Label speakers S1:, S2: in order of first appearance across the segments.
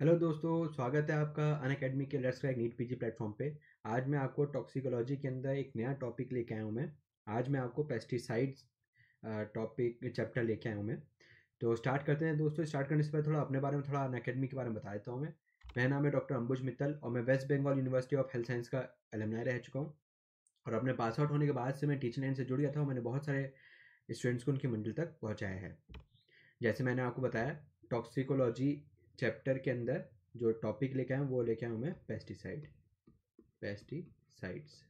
S1: Hello दोस्तों स्वागत है आपका अन अकेडमी के लेट्स एक नीट पीजी प्लेटफॉर्म पे आज मैं आपको टॉक्सिकोलॉजी के अंदर एक नया टॉपिक लेके आया हूँ मैं आज मैं आपको पेस्टिसाइड्स टॉपिक चैप्टर लेके आया हूँ मैं तो स्टार्ट करते हैं दोस्तों स्टार्ट करने से पहले थोड़ा अपने बारे में थोड़ा अन अकेडमी के बारे में बता देता हूँ मैं मेरा नाम है डॉक्टर अंबुज मित्तल और मैं West Bengal university of health science का एलमनाई रह चुका हूँ और अपने पास आउट होने के बाद से मैं टीचर लाइन से जुड़ गया था और मैंने बहुत सारे स्टूडेंट्स को उनकी मंजिल तक पहुँचाया है जैसे मैंने आपको बताया टॉक्सिकोलॉजी चैप्टर के अंदर जो टॉपिक लेके आए वो लेके आया मैं पेस्टिसाइड पेस्टिसाइड्स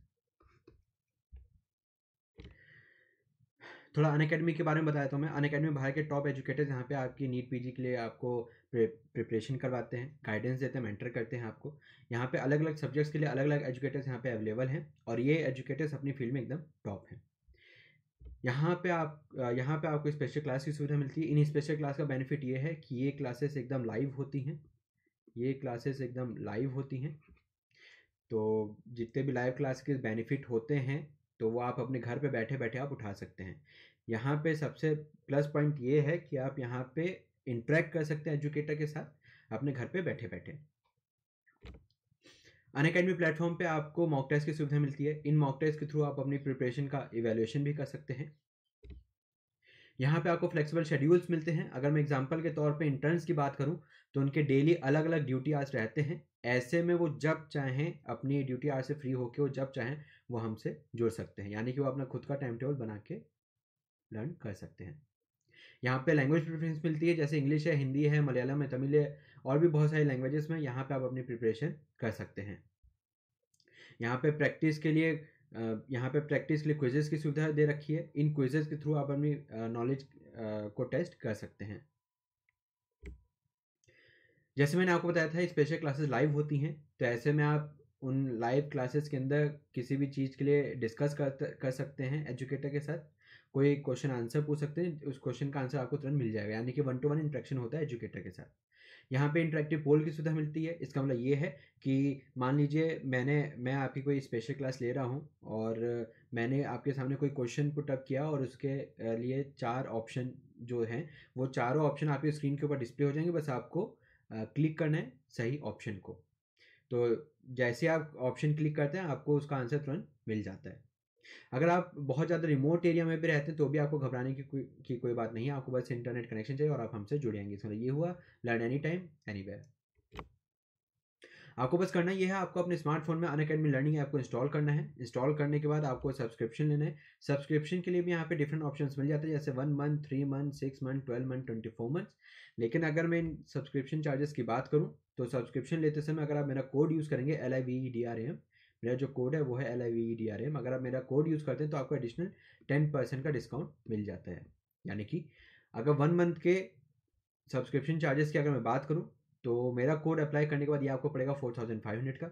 S1: थोड़ा अनकेडमी के बारे में बताया था मैं अनकेडमी बाहर के टॉप एजुकेटर्स यहाँ पे आपकी नीट पीजी के लिए आपको प्रिपरेशन करवाते हैं गाइडेंस देते हैं मेंटर करते हैं आपको यहाँ पे अलग अलग सब्जेक्ट्स के लिए अलग अलग एजुकेटर्स यहाँ पे अवेलेबल हैं और ये एजुकेटर्स अपनी फील्ड में एकदम टॉप हैं यहाँ पे आप यहाँ पे आपको स्पेशल क्लास की सुविधा मिलती है इन स्पेशल क्लास का बेनिफिट ये है कि ये क्लासेस एकदम लाइव होती हैं ये क्लासेस एकदम लाइव होती हैं तो जितने भी लाइव क्लास के बेनिफिट होते हैं तो वो आप अपने घर पे बैठे बैठे आप उठा सकते हैं यहाँ पे सबसे प्लस पॉइंट ये है कि आप यहाँ पे इंटरेक्ट कर सकते हैं एजुकेटर के साथ अपने घर पे बैठे बैठे अन अकेडमी प्लेटफॉर्म पे आपको मॉक टेस्ट की सुविधा मिलती है इन मॉक टेस्ट के थ्रू आप अपनी प्रिपरेशन का इवेल्युएशन भी कर सकते हैं यहाँ पे आपको फ्लेक्सिबल शेड्यूल्स मिलते हैं अगर मैं एग्जांपल के तौर पे इंटर्न्स की बात करूँ तो उनके डेली अलग अलग ड्यूटी आर्स रहते हैं ऐसे में वो जब चाहें अपनी ड्यूटी आर्स से फ्री होकर वो जब चाहें वो हमसे जुड़ सकते हैं यानी कि वो अपना खुद का टाइम टेबल बना के लर्न कर सकते हैं यहाँ पे लैंग्वेज प्रेफरेंस मिलती है जैसे इंग्लिश है हिंदी है मलयालम है तमिल है और भी बहुत सारी लैंग्वेजेस में यहाँ पे आप अपनी प्रिपरेशन कर सकते हैं यहाँ पे प्रैक्टिस के लिए यहाँ पे प्रैक्टिस के लिए क्विजेज़ की सुविधा दे रखी है इन क्विजेज़ के थ्रू आप अपनी नॉलेज को टेस्ट कर सकते हैं जैसे मैंने आपको बताया था स्पेशल क्लासेस लाइव होती हैं तो ऐसे में आप उन लाइव क्लासेस के अंदर किसी भी चीज़ के लिए डिस्कस कर कर सकते हैं एजुकेटर के साथ कोई क्वेश्चन आंसर पूछ सकते हैं उस क्वेश्चन का आंसर आपको तुरंत मिल जाएगा यानी कि वन टू वन इंट्रैक्शन होता है एजुकेटर के साथ यहाँ पे इंटरेक्टिव पोल की सुविधा मिलती है इसका मतलब ये है कि मान लीजिए मैंने मैं आपकी कोई स्पेशल क्लास ले रहा हूँ और मैंने आपके सामने कोई क्वेश्चन पुट अप किया और उसके लिए चार ऑप्शन जो हैं वो चारों ऑप्शन आपके स्क्रीन के ऊपर डिस्प्ले हो जाएंगे बस आपको क्लिक करना है सही ऑप्शन को तो जैसे आप ऑप्शन क्लिक करते हैं आपको उसका आंसर तुरंत मिल जाता है अगर आप बहुत ज़्यादा रिमोट एरिया में भी रहते हैं तो भी आपको घबराने की कोई की कोई बात नहीं है आपको बस इंटरनेट कनेक्शन चाहिए और आप हमसे जुड़े आएंगे इसमें ये हुआ लर्न एनी टाइम एनी आपको बस करना यह है आपको अपने स्मार्टफोन में अनअकेडमी लर्निंग ऐप को इंस्टॉल करना है इंस्टॉल करने के बाद आपको सब्सक्रिप्शन लेना है सब्सक्रिप्शन के लिए भी यहाँ पे डिफरेंट ऑप्शंस मिल जाते हैं जैसे one month three month six month twelve month twenty four month लेकिन अगर मैं इन सब्सक्रिप्शन चार्जेस की बात करूँ तो सब्सक्रिप्शन लेते समय अगर आप मेरा कोड यूज़ करेंगे L I V D R M मेरा जो कोड है वो है L I V D R M अगर आप मेरा कोड यूज़ करते हैं तो आपको एडिशनल टेन परसेंट का डिस्काउंट मिल जाता है यानी कि अगर वन मंथ के सब्सक्रिप्शन चार्जेस की अगर मैं बात करूँ तो मेरा कोड अप्लाई करने के बाद ये आपको पड़ेगा फोर थाउजेंड फाइव हंड्रेड का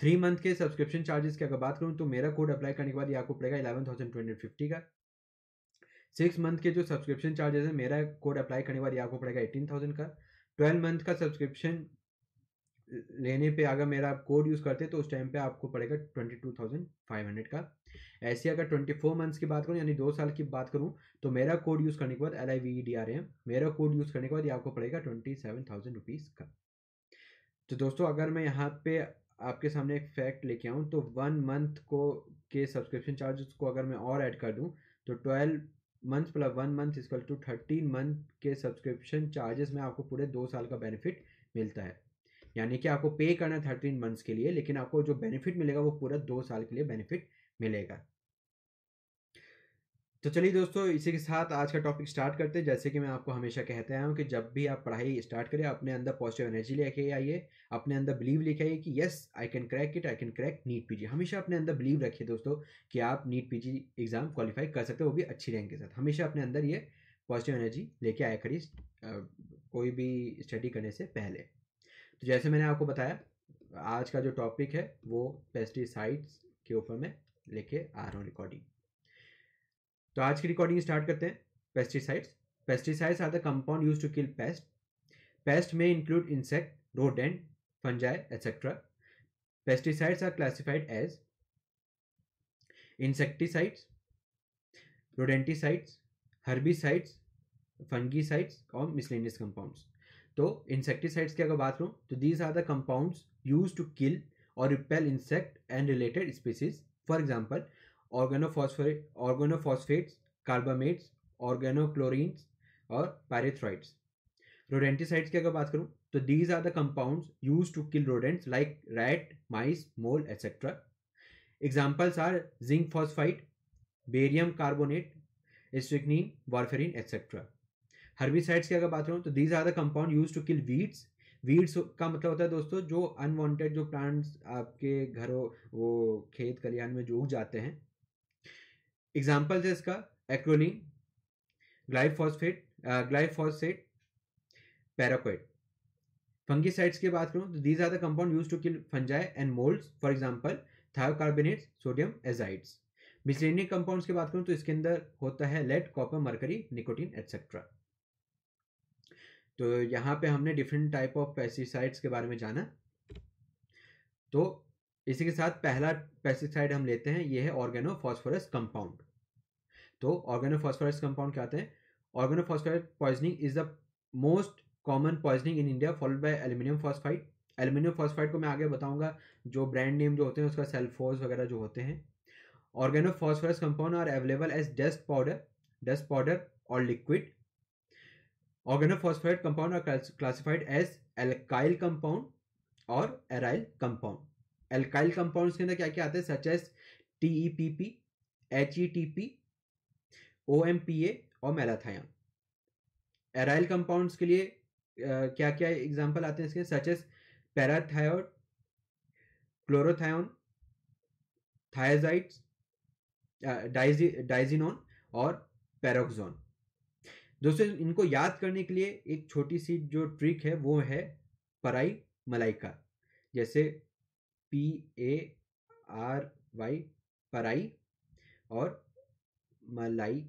S1: थ्री मंथ के सब्सक्रिप्शन चार्जेस की अगर बात करूँ तो मेरा कोड अप्लाई करने के बाद ये आपको पड़ेगा eleven thousand two hundred fifty का सिक्स मंथ के जो सब्सक्रिप्शन चार्जेस है मेरा कोड अप्लाई करने के बाद ये आपको पड़ेगा एटीन थाउजेंड का ट्वेल्व मंथ का सब्सक्रिप्शन लेने पे अगर मेरा आप कोड यूज़ करते हैं तो उस टाइम पे आपको पड़ेगा twenty two thousand five hundred का ऐसे अगर ट्वेंटी फोर मंथ्स की बात करूँ यानी दो साल की बात करूँ तो मेरा कोड यूज़ करने के बाद L I V E D R M मेरा कोड यूज़ करने के बाद ये आपको पड़ेगा ट्वेंटी सेवन थाउजेंड रुपीज़ का तो दोस्तों अगर मैं यहाँ पे आपके सामने एक फैक्ट लेके आऊँ तो वन मंथ को के सब्सक्रिप्शन चार्ज को अगर मैं और ऐड कर दूँ तो twelve month plus one month equal to thirteen month के सब्सक्रिप्शन चार्जेस में आपको पूरे दो साल का बेनिफिट मिलता है यानी कि आपको पे करना है थर्टीन मंथ्स के लिए लेकिन आपको जो बेनिफिट मिलेगा वो पूरा दो साल के लिए बेनिफिट मिलेगा तो चलिए दोस्तों इसी के साथ आज का टॉपिक स्टार्ट करते हैं जैसे कि मैं आपको हमेशा कहते आया हूँ कि जब भी आप पढ़ाई स्टार्ट करें अपने अंदर पॉजिटिव एनर्जी लेके आइए अपने अंदर बिलीव लेके आइए कि yes I can crack it I can crack NEET PG हमेशा अपने अंदर बिलीव रखिए दोस्तों कि आप नीट पीजी एग्ज़ाम क्वालिफाई कर सकते हो वो भी अच्छी रैंक के साथ हमेशा अपने अंदर ये पॉजिटिव एनर्जी लेके आया करिए कोई भी स्टडी करने से पहले तो जैसे मैंने आपको बताया आज का जो टॉपिक है वो पेस्टिसाइड्स के ऊपर मैं लेके आ रहा हूँ रिकॉर्डिंग तो आज की रिकॉर्डिंग स्टार्ट करते हैं pesticides pesticides are the compound use to kill pest pest में include insect rodent fungi etcetera pesticides are classified as insecticides rodenticides herbicides fungicides और मिसलेनियस कंपाउंड्स तो इंसेक्टिसाइड्स की अगर बात करूँ तो these are the compounds use to kill और repel insect and related species for example organophosphate organophosphates carbamates organochlorine और pyrethroids rodenticides की अगर बात करूँ तो these are the compounds use to kill rodents like rat mice mole etcetera examples are zinc phosphite barium carbonate strychnine warfarin etcetera herbicides की अगर बात करूँ तो these are the compound use to kill weeds weeds का मतलब होता है दोस्तों जो अनवांटेड जो प्लांट्स आपके घरों वो खेत कल्याण में जो उग जाते हैं एग्जाम्पल्स है इसका एक्रोलिन ग्लाइफॉस्फेट ग्लाइफॉस्फेट पैराकोइड फंगीसाइड्स की बात करूँ तो these are the compound use to kill fungi and moulds for example thiocarbonates sodium azides miscellaneous compounds की बात करूँ तो इसके अंदर होता है lead copper mercury nicotine etcetera तो यहाँ पे हमने डिफरेंट टाइप ऑफ पेस्टिसाइड्स के बारे में जाना तो इसी के साथ पहला पेस्टिसाइड हम लेते हैं ये है ऑर्गेनोफॉस्फोरस कंपाउंड तो ऑर्गेनोफॉस्फोरस कंपाउंड क्या होते हैं organophosphorus poisoning is the most common poisoning in India followed by aluminium phosphide aluminium phosphide को मैं आगे बताऊंगा जो ब्रांड नेम जो होते हैं उसका सेल्फोज वगैरह जो होते हैं organophosphorus compound are available as dust powder dust powder और liquid organophosphate compound are classified as alkyl compound और एराइल कंपाउंड एल्काइल कंपाउंड्स के अंदर क्या क्या आते हैं such as T E P P H E T P O M P A और malathion aryl compounds के लिए क्या क्या एग्जाम्पल आते हैं इसके सच एस पैराथायोड क्लोरोथायोन थायाजाइट्स डाइजी डाइजिनोन और पैरोक्जोन दोस्तों इनको याद करने के लिए एक छोटी सी जो ट्रिक है वो है पराई मलाइका जैसे पी ए आर वाई पराई और मलाई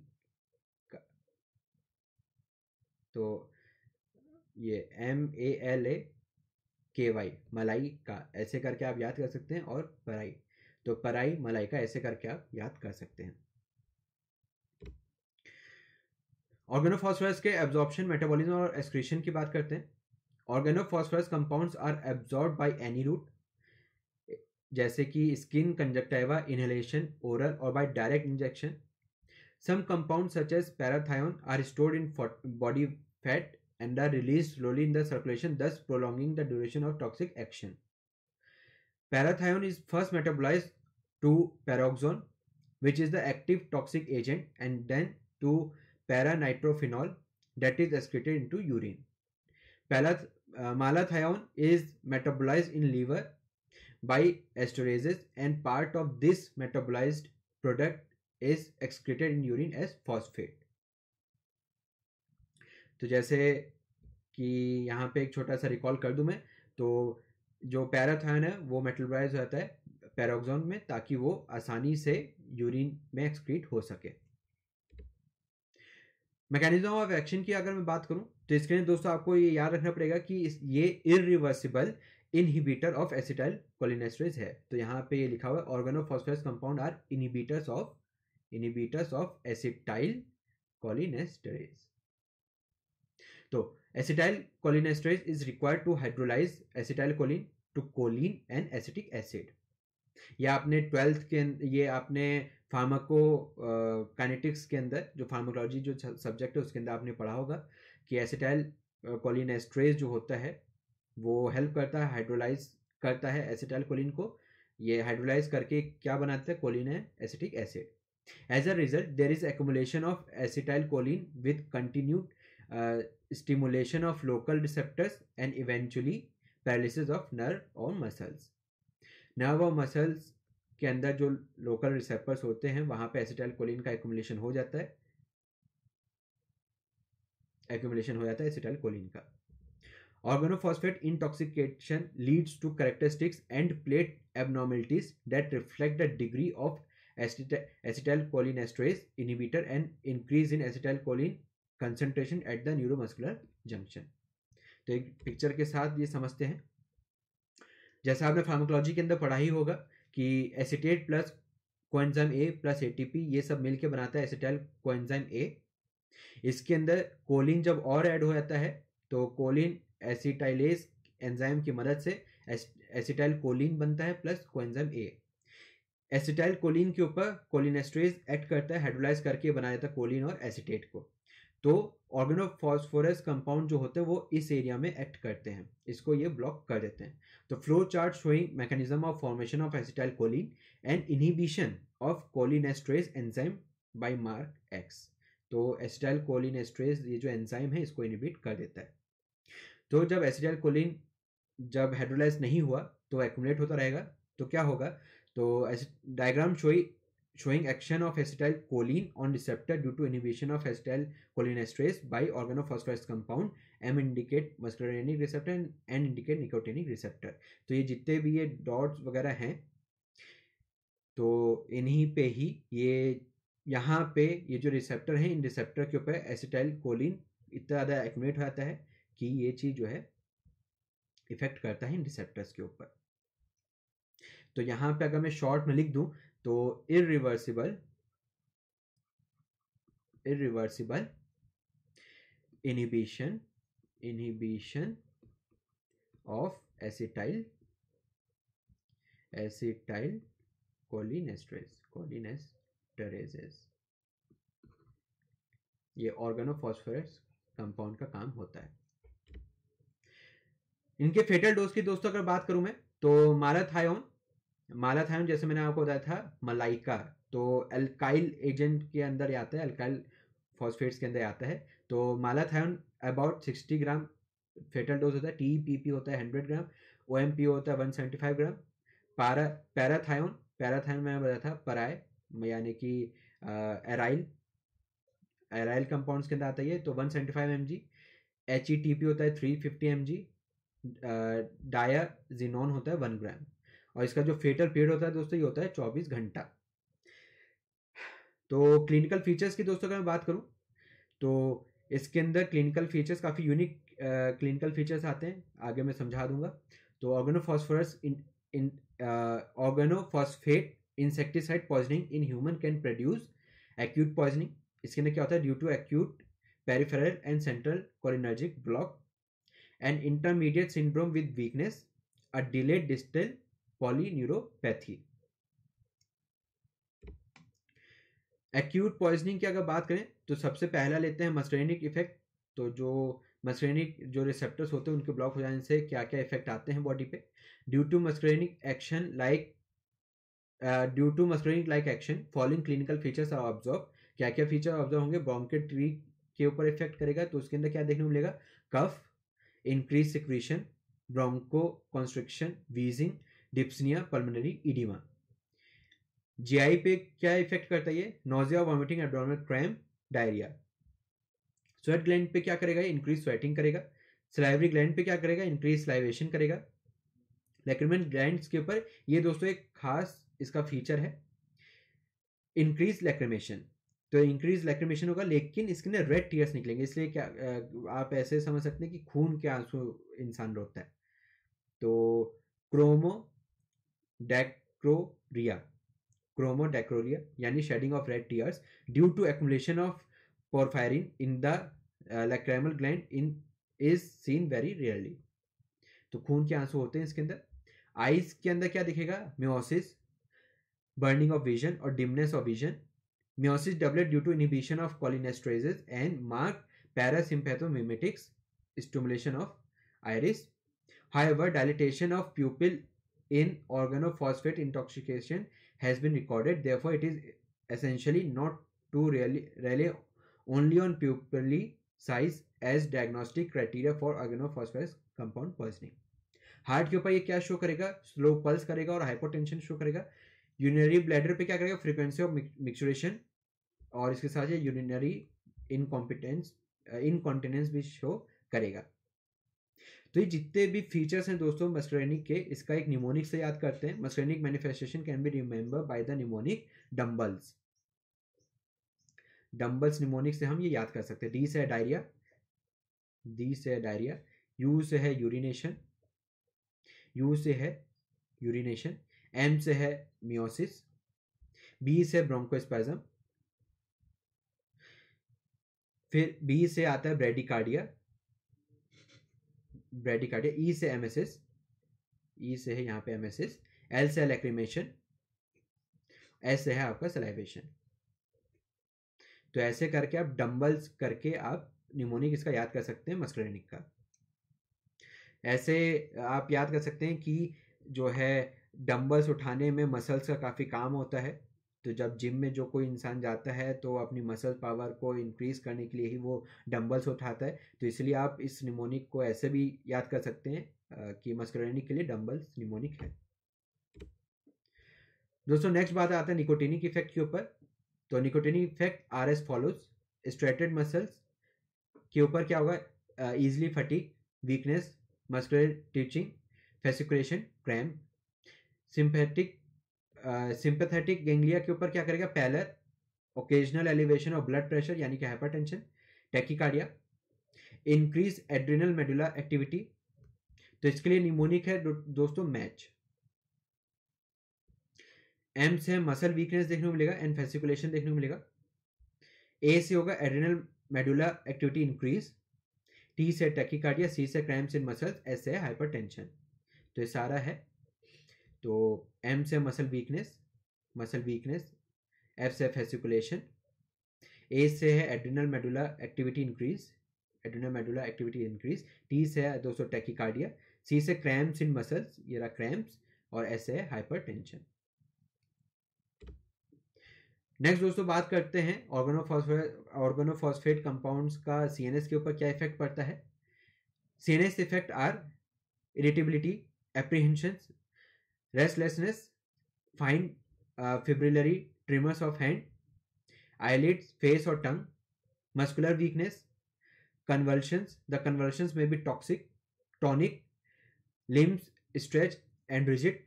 S1: का तो ये एम ए एल ए के वाई मलाई का ऐसे करके आप याद कर सकते हैं और पराई तो पराई मलाई का ऐसे करके आप याद कर सकते हैं ऑर्गेनोफॉस्फोरस के एब्जॉर्प्शन मेटाबॉलिज्म और एक्सक्रीशन की बात करते हैं organophosphorus compounds are absorb by any route जैसे कि स्किन कंजक्टाइवा इनहेलेशन ओरल और by direct injection some compound such as parathion are stored in body fat and are release slowly in the circulation thus prolonging the duration of toxic action parathion is first metabolize to paraoxon which is the active toxic agent and then to para-nitrophenol that is excreted into urine. Palath uh, malathione is metabolized in liver by esterases and part of this metabolized product is excreted in urine as phosphate. तो जैसे कि यहाँ पे एक छोटा सा recall कर दूँ मैं तो जो पैराथायन है वो मेटलब्राइज हो जाता है पैरोक्सोन में ताकि वो आसानी से यूरिन में एक्सक्रीट हो सके मैकेनिज्म ऑफ एक्शन की अगर मैं बात करूं तो इसके लिए दोस्तों आपको ये याद रखना पड़ेगा कि ये irreversible inhibitor of acetyl cholinesterase है तो यहाँ पे ये लिखा हुआ है organophosphorus compound are inhibitors of inhibitors of acetyl cholinesterase तो acetyl cholinesterase is required to hydrolyse acetyl choline to choline and acetic acid या आपने ट्वेल्थ के ये आपने फार्माको कैनेटिक्स के अंदर जो फार्माकोलॉजी जो सब्जेक्ट है उसके अंदर आपने पढ़ा होगा कि एसिटाइल कोलिन एस्ट्रेज जो होता है वो हेल्प करता है हाइड्रोलाइज करता है एसिटाइल कोलिन को ये हाइड्रोलाइज करके क्या बनाता है choline acetic acid as a result there is accumulation of acetyl choline with continued stimulation of local receptors and eventually paralysis of nerve और मसल्स नर्व और मसल्स के अंदर जो लोकल रिसेप्टर्स होते हैं वहां पे एसिटाइल कोलिन का एकुमुलेशन हो जाता है एक्यूमुलेशन हो जाता है एसिटाइल कोलिन का organophosphate intoxication leads to characteristics end plate abnormalities that reflect the degree of acetyl choline esterase acetylcholinesterase and increase in acetyl choline concentration at the neuromuscular junction तो एक picture के साथ ये समझते हैं जैसा आपने फार्माकोलॉजी के अंदर पढ़ा ही होगा कि acetate plus coenzyme A plus ATP ये सब मिलके बनाता है एसिटाइल क्वेंजाइम ए इसके अंदर कोलिन जब और ऐड हो जाता है तो कोलिन एसिटाइलेज एंजाइम की मदद से एसिटाइल कोलिन बनता है plus coenzyme A acetyl choline के ऊपर कोलिनेस्ट्रेज एक्ट करता है हाइड्रोलाइज करके बनाया जाता है कोलिन और एसिटेट को तो ऑर्गेनोफॉस्फोरस कंपाउंड जो होते हैं वो इस एरिया में एक्ट करते हैं इसको ये ब्लॉक कर देते हैं तो flow chart showing mechanism of formation of acetyl choline and inhibition of cholinesterase enzyme by mark X तो एसिटाइल कोलिन एस्ट्रेज ये जो एंजाइम है इसको इनिबिट कर देता है तो जब एसिटाइल कोलिन जब हाइड्रोलाइज नहीं हुआ तो एक्यूमलेट होता रहेगा तो क्या होगा तो diagram show showing action of acetylcholine on receptor due to inhibition of acetylcholinesterase by organophosphorus compound M indicate muscarinic receptor and N indicate nicotinic receptor तो ये जितने भी ये dots वगैरह हैं तो इन्हीं पे ही ये यहाँ पे ये जो रिसेप्टर हैं इन रिसेप्टर के ऊपर एसिटाइल कोलिन इतना ज़्यादा एक्टिवेट हो जाता है कि ये चीज़ जो है इफेक्ट करता है इन रिसेप्टर्स के ऊपर तो यहाँ पे अगर मैं शॉर्ट में लिख दूँ तो irreversible irreversible inhibition inhibition of acetyl acetyl cholinesterase cholinesterases ये ऑर्गेनोफॉस्फोरस कंपाउंड का काम होता है इनके फेटल डोज की दोस्तों अगर बात करूं मैं तो माराथायोन माला जैसे मैंने आपको बताया था मलाइका तो अल्काइल एजेंट के अंदर आता है अल्काइल फॉस्फेट्स के अंदर आता है तो malathion about sixty gram fatal dose होता है टी पी पी होता है hundred gram O M P होता है वन सेवेंटी फाइव ग्राम पारा पैराथायन पैराथायन मैंने बताया था पराय यानी कि एराइल एराइल कंपाउंड्स के अंदर आता है ये तो one seventy five M G H E T P होता है three fifty M G diazinon होता है वन ग्राम और इसका जो फेटल पीरियड होता है दोस्तों ये होता है चौबीस घंटा तो क्लिनिकल फीचर्स की दोस्तों अगर मैं बात करूँ तो इसके अंदर क्लिनिकल फीचर्स काफ़ी यूनिक क्लिनिकल फीचर्स आते हैं आगे मैं समझा दूंगा तो organophosphorus in in organophosphate insecticide poisoning in human can produce acute poisoning इसके अंदर क्या होता है due to acute peripheral and central cholinergic block and intermediate syndrome with weakness a delayed distal polyneuropathy acute poisoning की अगर बात करें तो सबसे पहला लेते हैं मस्ट्रेनिक इफेक्ट तो जो मस्ट्रेनिक जो रिसेप्टर्स होते हैं उनके ब्लॉक हो जाने से क्या क्या इफेक्ट आते हैं बॉडी पे due to muscarinic action like due to muscarinic like action following clinical features are observe क्या क्या फीचर ऑब्जर्व होंगे बॉम ट्री के ऊपर इफेक्ट करेगा तो उसके अंदर क्या देखने को मिलेगा cough increase secretion bronchoconstriction wheezing dyspnoea pulmonary oedema GI पे क्या इफेक्ट करता है ये nausea vomiting abdominal cramp diarrhoea sweat gland पे क्या करेगा इंक्रीज स्वेटिंग करेगा स्लाइवरी ग्लैंड पे क्या करेगा इंक्रीज स्लाइवेशन करेगा लेक्रिमेंट ग्लैंड के ऊपर ये दोस्तों एक खास इसका फीचर है इंक्रीज लेक्रिमेशन तो इंक्रीज लेक्रिमेशन होगा लेकिन इसके अंदर रेड टीयर्स निकलेंगे इसलिए क्या आप ऐसे समझ सकते हैं कि खून के आंसू इंसान रोता है तो क्रोमो डेक्रोरिया क्रोमोडेक्रोरिया यानी shedding of red tears due to accumulation of porphyrin in the lacrimal gland in is seen very rarely तो खून के आंसू होते हैं इसके अंदर आइज के अंदर क्या दिखेगा म्योसिस बर्निंग ऑफ विजन और dimness of vision miosis develop due to inhibition of cholinesterases and mark parasympathomimetics stimulation of iris however dilatation of pupil in organophosphate intoxication has been recorded. Therefore, it is essentially not to really rely only on pupillary size as diagnostic criteria for organophosphorus compound poisoning heart के ऊपर ये क्या show करेगा slow pulse करेगा और hypotension show करेगा urinary bladder पे क्या करेगा फ्रीक्वेंसी ऑफ मिक्सुरेशन और इसके साथ ये यूरिनरी इनकॉम्पिटेंस इनकॉन्टिनेंस भी शो करेगा तो ये जितने भी फीचर्स हैं दोस्तों मस्ट्रेनिक के इसका एक निमोनिक से याद करते हैं muscarinic manifestation can be remember by the mnemonic dumbbells dumbbells mnemonic से हम ये याद कर सकते हैं डी से है डायरिया डी से है डायरिया यू से है यूरिनेशन यू से है यूरिनेशन एम से है मियोसिस बी से ब्रोंकोस्पाज्म फिर बी से आता है ब्रेडिकार्डिया ब्रेडिकार्डिया ई e से एमएसएस ई e से है यहाँ पे एमएसएस एल से लेक्रीमेशन एस से है आपका सलाइवेशन तो ऐसे करके आप डम्बल्स करके आप निमोनिक इसका याद कर सकते हैं मस्कुलरिनिक का ऐसे आप याद कर सकते हैं कि जो है डम्बल्स उठाने में मसल्स का काफ़ी काम होता है तो जब जिम में जो कोई इंसान जाता है तो अपनी मसल पावर को इंक्रीज़ करने के लिए ही वो डम्बल्स उठाता है तो इसलिए आप इस निमोनिक को ऐसे भी याद कर सकते हैं कि मस्कुलरिनिक के लिए डम्बल्स निमोनिक है दोस्तों नेक्स्ट बात आता है निकोटिनिक इफेक्ट के ऊपर तो nicotinic effect are as follows striated muscles के ऊपर क्या होगा easily fatigue weakness muscular twitching fasciculation cramp sympathetic sympathetic ganglia के ऊपर क्या करेगा pallor occasional elevation of blood pressure यानी कि hypertension tachycardia increase adrenal medullary activity तो इसके लिए निमोनिक है दो, दोस्तों मैच एम से मसल वीकनेस देखने को मिलेगा एंड फेसिकुलेशन देखने को मिलेगा ए से होगा adrenal medullary activity increase T से टेकिकार्डिया सी से क्रैम्स इन मसल्स एस से हाइपरटेंशन तो ये सारा है तो एम से muscle weakness muscle weakness F से फेसिकुलेशन ए से है adrenal medulla activity increase adrenal medulla activity increase T से है दोस्तों टेकिकार्डिया सी से क्रैम्स इन मसल्स ये रहा क्रैम्स और एस है हाइपर नेक्स्ट दोस्तों बात करते हैं ऑर्गेनोफॉस्फेट ऑर्गेनोफॉस्फेट कंपाउंड्स का सीएनएस के ऊपर क्या इफेक्ट पड़ता है CNS effect are irritability apprehensions restlessness, fine uh, fibrillary tremors of hand, eyelids, face or tongue, muscular weakness, convulsions. The convulsions may be toxic, tonic, limbs stretched and rigid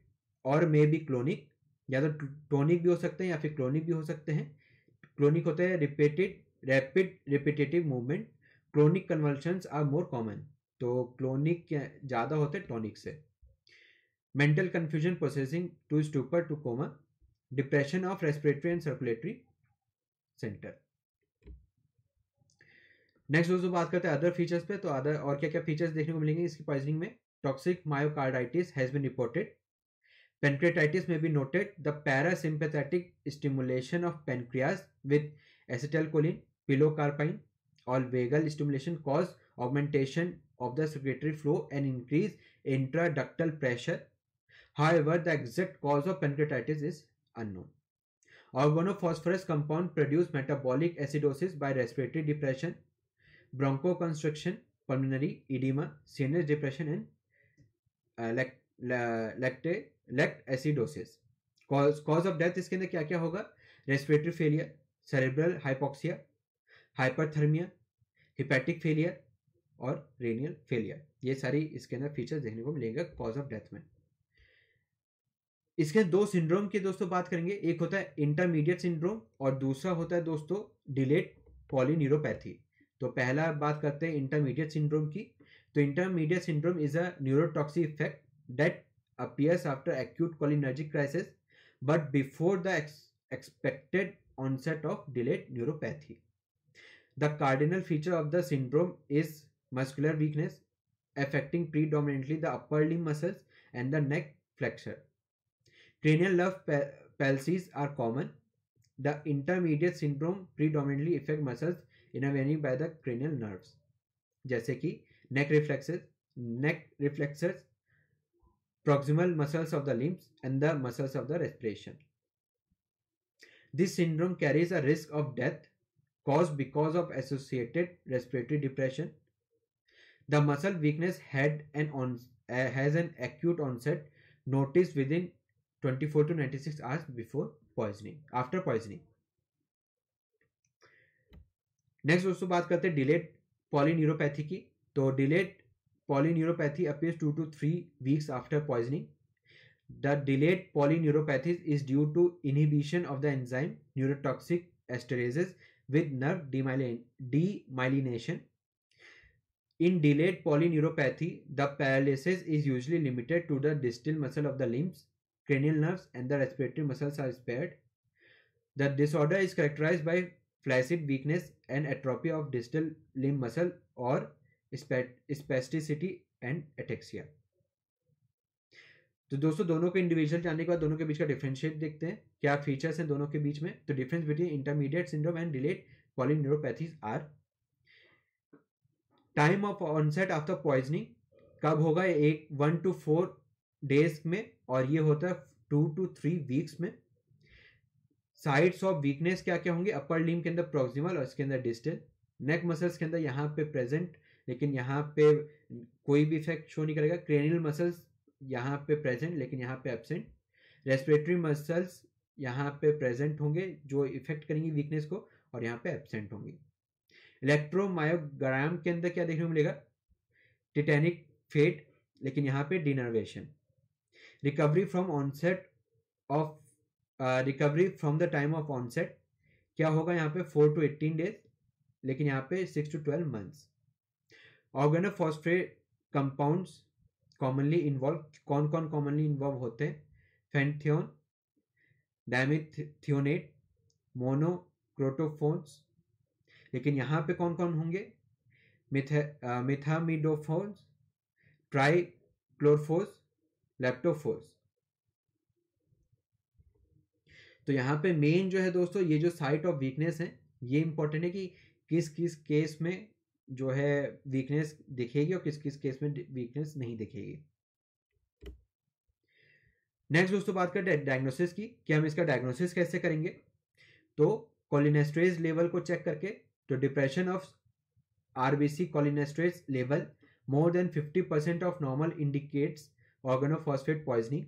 S1: और may be clonic या तो tonic भी हो सकते हैं या फिर clonic भी हो सकते हैं क्लोनिक होते हैं repeated rapid repetitive movement clonic convulsions are more common तो क्लोनिक ज़्यादा होते हैं टॉनिक से mental confusion progressing to stupor to coma depression of respiratory and circulatory center next दोस्तों बात करते हैं अदर फीचर्स पे तो अदर और क्या क्या फीचर्स देखने को मिलेंगे इसकी पॉइजनिंग में toxic myocarditis has been reported pancreatitis may be noted the parasympathetic stimulation of pancreas with acetylcholine pilocarpine और vagal stimulation cause augmentation of the circulatory flow and increase intraductal pressure However, the exact cause of pancreatitis is unknown. Organophosphorus compound produce metabolic acidosis by respiratory depression, bronchoconstriction, pulmonary edema, CNS depression, and uh, lact, la, acidosis. Cause cause of death इसके अंदर क्या क्या होगा Respiratory failure, cerebral hypoxia, hyperthermia, hepatic failure और renal failure. ये सारी इसके अंदर फीचर्स देखने को मिलेंगे कॉज ऑफ डेथ में इसके दो सिंड्रोम के दोस्तों बात करेंगे एक होता है इंटरमीडिएट सिंड्रोम और दूसरा होता है दोस्तों डिलेट पॉलीन्यूरोपैथी तो पहला बात करते हैं इंटरमीडिएट सिंड्रोम की तो intermediate syndrome is a neurotoxic effect that appears after acute cholinergic crisis but before the expected onset of delayed neuropathy the cardinal feature of the syndrome is muscular weakness affecting predominantly the upper limb muscles and the neck flexor Cranial nerve pal palsies are common. The intermediate syndrome predominantly affect muscles innervated by the cranial nerves, जैसे कि neck reflexes, neck reflexes, proximal muscles of the limbs and the muscles of the respiration. This syndrome carries a risk of death caused because of associated respiratory depression. The muscle weakness had an on, uh, has an acute onset noticed within 24 to 96 hours before poisoning after poisoning next also baat karte hain delayed polyneuropathy ki delayed polyneuropathy appears 2 to 3 weeks after poisoning the delayed polyneuropathy is due to inhibition of the enzyme neurotoxic esterases with nerve demyelination in delayed polyneuropathy the paralysis is usually limited to the distal muscle of the limbs cranial nerves and the respiratory muscles are spared. The disorder is characterized by flaccid weakness and atrophy of distal limb muscle or spasticity and ataxia. तो दोस्तों दोनों को individual जानने के बाद दोनों के बीच का डिफ्रेंशिएट देखते हैं क्या फीचर्स हैं दोनों के बीच में तो difference between intermediate syndrome and related polyneuropathies are time of onset of the poisoning कब होगा एक वन टू फोर डेज में और ये होता है टू टू थ्री वीक्स में साइड्स ऑफ वीकनेस क्या क्या होंगे अपर लिम के अंदर प्रोक्सिमल और इसके अंदर डिस्टल नेक मसल्स के अंदर यहाँ पे प्रेजेंट लेकिन यहाँ पे कोई भी इफेक्ट शो नहीं करेगा क्रेनियल मसल्स यहाँ पे प्रेजेंट लेकिन यहाँ पे एबसेंट रेस्पिरेटरी मसल्स यहाँ पे प्रेजेंट होंगे जो इफेक्ट करेंगे वीकनेस को और यहाँ पे एबसेंट होंगे इलेक्ट्रोमायोग्राम के अंदर क्या देखने को मिलेगा टिटेनिक फेट लेकिन यहाँ पे denervation recovery from onset of recovery from the time of onset क्या होगा यहाँ पे फोर टू एट्टीन डेज लेकिन यहाँ पे six to twelve months organophosphate compounds commonly involve कौन कौन कॉमनली इन्वॉल्व होते हैं फेंथियोन डायमिथियोनेट मोनोक्रोटोफोन्स लेकिन यहाँ पे कौन कौन होंगे मिथामिडोफोन्स ट्राई क्लोरफोस लेप्टोफोर्स तो यहाँ पे मेन जो है दोस्तों ये जो साइट ऑफ वीकनेस है ये इंपॉर्टेंट है कि किस किस केस में जो है वीकनेस दिखेगी और किस किस केस में वीकनेस नहीं दिखेगी नेक्स्ट दोस्तों बात करते हैं डायग्नोसिस की कि हम इसका डायग्नोसिस कैसे करेंगे तो कोलिनेस्ट्रेज लेवल को चेक करके तो depression of RBC cholinesterase level more than 50 percent of normal indicates organophosphate poisoning.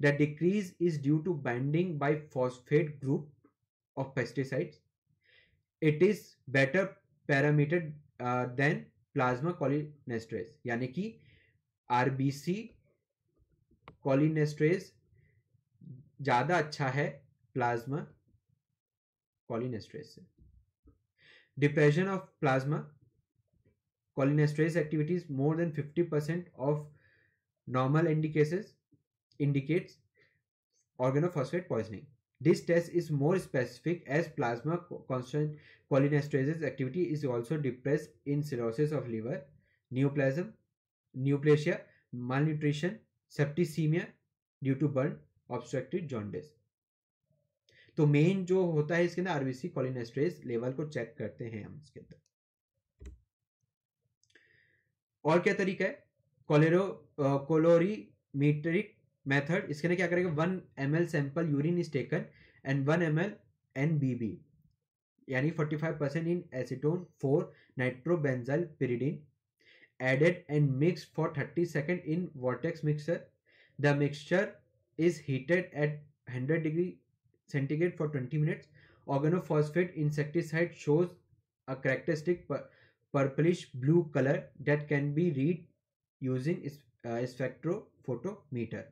S1: The decrease is due to binding by phosphate group of pesticides. It is better parametered uh, than plasma cholinesterase यानी कि RBC कॉलिनेस्ट्रेस ज़्यादा अच्छा है plasma cholinesterase से depression of plasma cholinesterase activities more than 50 percent of Normal indicates indicates organophosphate poisoning. This test is more specific as plasma constant cholinesterases activity is also depressed in cirrhosis of liver, neoplasm, neoplasia, malnutrition, septicemia due to burn, obstructive jaundice. तो main जो होता है इसके अंदर RBC cholinesterase level को check करते हैं हम इसके अंदर और क्या तरीका है कॉलेरो कोलोरी मीट्रिक मेथड इसके लिए क्या करेंगे one M L sample urine is taken and one M L N B B यानी forty five percent in acetone four nitrobenzyl pyridine added and mix for thirty second in vortex mixture the mixture is heated at hundred degree centigrade for twenty minutes organophosphate insecticide shows a characteristic purplish blue colour that can be read using spectrophotometer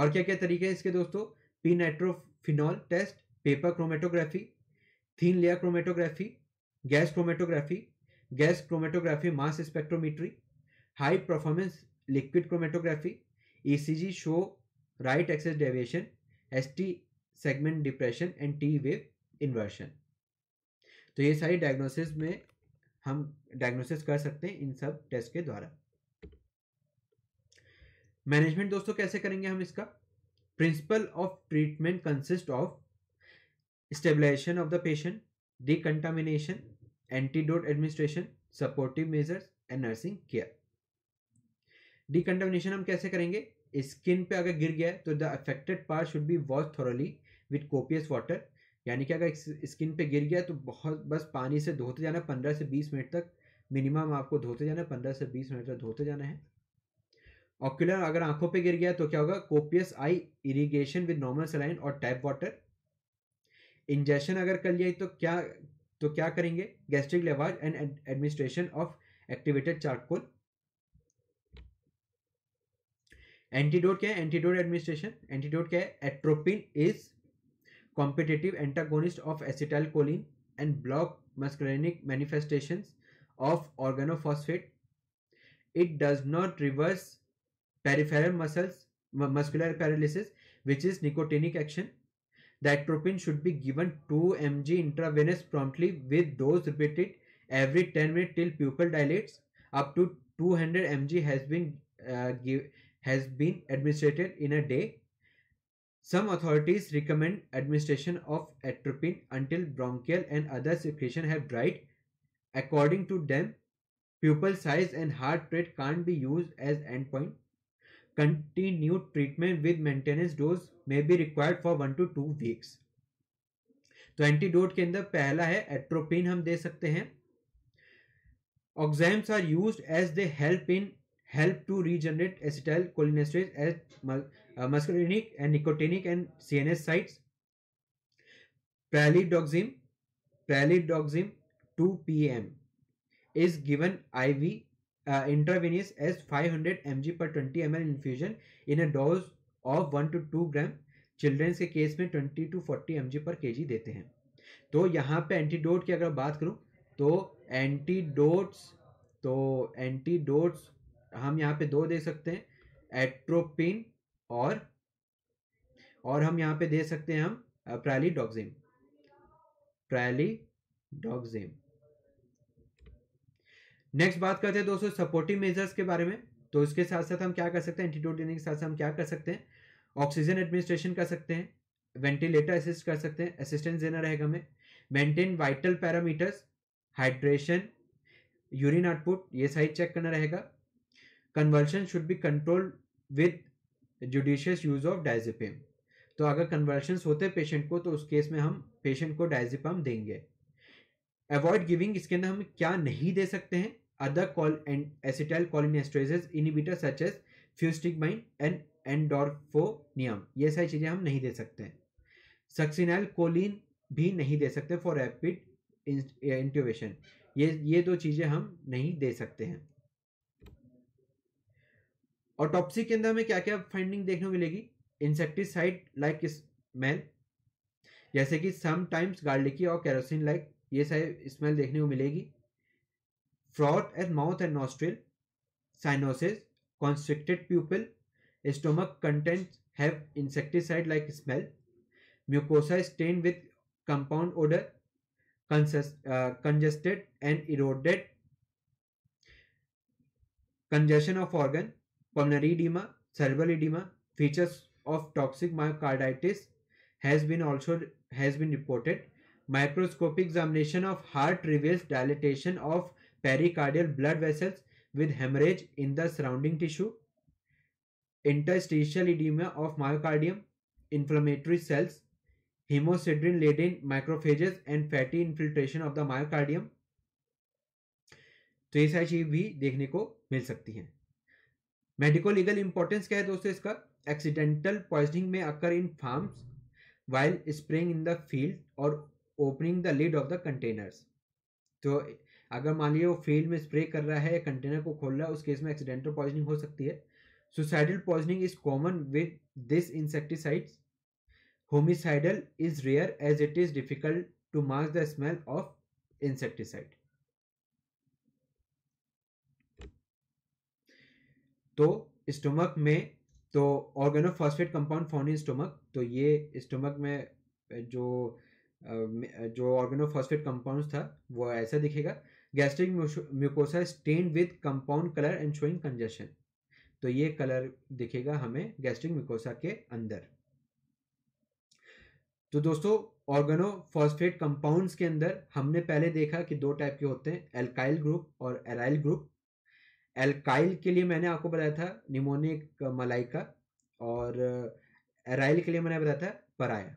S1: और क्या क्या तरीके हैं इसके दोस्तों P nitrophenol test paper chromatography thin layer chromatography gas chromatography gas chromatography mass spectrometry high performance liquid chromatography ECG show right axis deviation ST segment depression and T wave inversion तो ये सारी डायग्नोसिस में हम diagnosis कर सकते हैं इन सब test के द्वारा मैनेजमेंट दोस्तों कैसे करेंगे हम इसका principle of treatment consist of stabilization of the patient decontamination antidote administration supportive measures and nursing care decontamination हम कैसे करेंगे स्किन पे अगर गिर गया है तो the affected part should be wash thoroughly with copious water यानी कि अगर स्किन पे गिर गया तो बहुत बस पानी से धोते जाना पंद्रह से बीस मिनट तक मिनिमम आपको धोते जाना है पंद्रह से बीस मिनट तक धोते जाना है ऑक्यूलर अगर आंखों पे गिर गया तो क्या होगा copious eye irrigation with normal saline और टैप वाटर इंजेक्शन अगर कर लिया तो क्या तो क्या करेंगे gastric lavage and administration of activated charcoal antidote क्या है एंटीडोट एडमिनिस्ट्रेशन एंटीडोट क्या है atropine is competitive antagonist of acetyl choline and block muscarinic manifestation of organophosphate it does not reverse peripheral muscles, muscular paralysis, which is nicotinic action. That should be given 2 mg intravenous promptly with dose repeated every 10 minutes till pupil dilates. Up to 200 mg has been uh, give, has been administered in a day. Some authorities recommend administration of atropine until bronchial and other secretion have dried. According to them, pupil size and heart rate can't be used as endpoint. Continued treatment with maintenance dose may be required for one to two weeks तो antidote के अंदर पहला है atropine हम दे सकते हैं oximes are use as they help in help to regenerate acetylcholinesterase as muscarinic and nicotinic and C N S site CNS sites two P M is given I V uh, intravenous as 500 mg per 20 ml infusion in a dose of 1 to 2 gram children's के case में 20 to 40 M पर के देते हैं तो यहाँ पे antidote की अगर बात करूँ तो एंटीडोट्स तो एंटीडोट्स हम यहाँ पे दो दे सकते हैं एट्रोपिन और और हम यहाँ पे दे सकते हैं हम प्राली डॉक्जेम प्राली डॉक्जेम नेक्स्ट बात करते हैं दोस्तों सपोर्टिव मेजर्स के बारे में तो इसके साथ साथ हम क्या कर सकते हैं एंटीडोट देने के साथ हम क्या कर सकते हैं ऑक्सीजन एडमिनिस्ट्रेशन कर सकते हैं वेंटिलेटर असिस्ट कर सकते हैं असिस्टेंस देना रहेगा हमें maintain vital parameters hydration urine output ये सारी चेक करना रहेगा convulsion should be control with judicious use of diazepam तो अगर कन्वर्शन होते पेशेंट को तो उस केस में हम पेशेंट को डायजिपम देंगे अवॉइड गिविंग इसके अंदर हम क्या नहीं दे सकते हैं other call and acetylcholinesterases inhibitor such as mine and edrophonium ये सारी चीज़ें हम नहीं दे सकते हैं सक्सिनाइल कोलिन भी नहीं दे सकते फॉर रैपिड इंट्यूबेशन ये ये दो चीज़ें हम नहीं दे सकते हैं ऑटोप्सी के अंदर हमें क्या क्या फाइंडिंग देखने को मिलेगी इंसेक्टिसाइड लाइक स्मेल जैसे कि समटाइम्स गार्लिकी और कैरोसिन लाइक ये सारी स्मेल देखने को मिलेगी froth at mouth and nostril cyanosis constricted pupil stomach content have insecticide like smell mucosa stain with compound odour congested and eroded congestion of organ pulmonary oedema cerebral oedema features of toxic myocarditis has been also has been reported microscopic examination of heart reveals dilatation of pericardial blood vessels with haemorrhage in the surrounding tissue interstitial oedema of myocardium inflammatory cells haemosiderin laden macrophages and fatty infiltration of the myocardium तो ये सारी चीज भी देखने को मिल सकती है medico legal importance क्या है दोस्तों इसका एक्सीडेंटल पॉइजनिंग में occur in farm while spraying in the field और opening the lid of the containers तो अगर मान लीजिए वो फील्ड में स्प्रे कर रहा है या कंटेनर को खोल रहा है उस केस में एक्सीडेंटल पॉइजनिंग हो सकती है suicidal poisoning is common with this insecticides homicidal is rare as it is difficult to mask the smell of insecticide तो स्टोमक में तो organophosphate compound found in stomach तो ये स्टोमक में जो जो ऑर्गेनोफॉस्फेट कंपाउंड था वो ऐसा दिखेगा gastric mucosa stain with compound colour and showing congestion तो ये कलर दिखेगा हमें गैस्ट्रिक म्यूकोसा के अंदर तो दोस्तों ऑर्गेनोफॉस्फेट कंपाउंड्स के अंदर हमने पहले देखा कि दो टाइप के होते हैं एल्काइल ग्रुप और एराइल ग्रुप एल्काइल के लिए मैंने आपको बताया था निमोनिक मलाइका और एराइल के लिए मैंने बताया था पराया